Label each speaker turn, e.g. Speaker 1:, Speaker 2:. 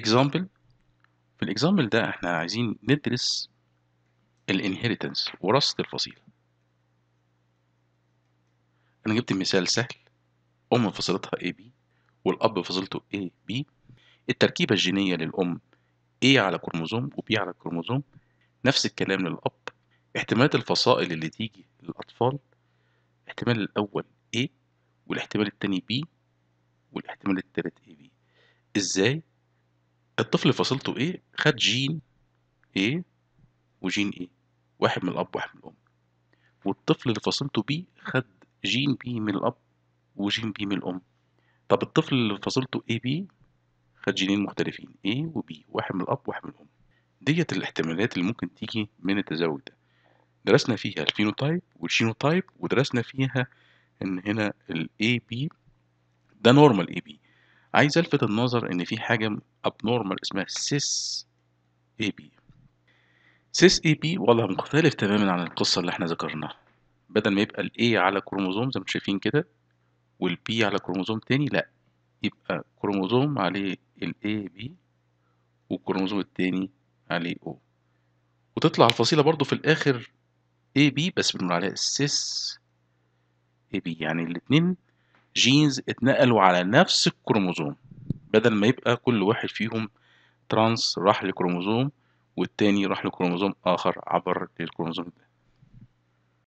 Speaker 1: example في الاكزامبل ده احنا عايزين ندرس الانهيرتنس وراثة الفصيلة انا جبت مثال سهل ام فصيلتها AB والاب فصيلته AB التركيبة الجينية للام A على كروموزوم وبي على كروموزوم نفس الكلام للاب احتمالات الفصائل اللي تيجي للاطفال الاحتمال الاول A والاحتمال التاني B والاحتمال التالت AB ازاي الطفل فصلته ايه خد جين ايه وجين ايه واحد من الاب واحد من الام والطفل اللي فصلته بي خد جين بي من الاب وجين بي من الام طب الطفل اللي فصلته اي بي خد جينين مختلفين ايه وبي واحد من الاب واحد من الام ديت الاحتمالات اللي ممكن تيجي من التزاوج ده درسنا فيها الفينوتايب والشينوتايب ودرسنا فيها ان هنا الاي بي ده نورمال اي بي عايز الفت النظر ان في حاجه abnormal اسمها سيس اي بي سيس اي بي وضع مختلف تماما عن القصه اللي احنا ذكرناها بدل ما يبقى الاي على كروموزوم زي ما شايفين كده والبي على كروموزوم تاني لا يبقى كروموزوم عليه الاي بي والكروموزوم التاني عليه او وتطلع الفصيله برضو في الاخر اي بي بس بنقول عليها سيس اي بي يعني الاتنين جينز اتنقلوا على نفس الكروموزوم بدل ما يبقى كل واحد فيهم ترانس راح لكروموزوم والتاني راح لكروموزوم آخر عبر الكروموزوم ده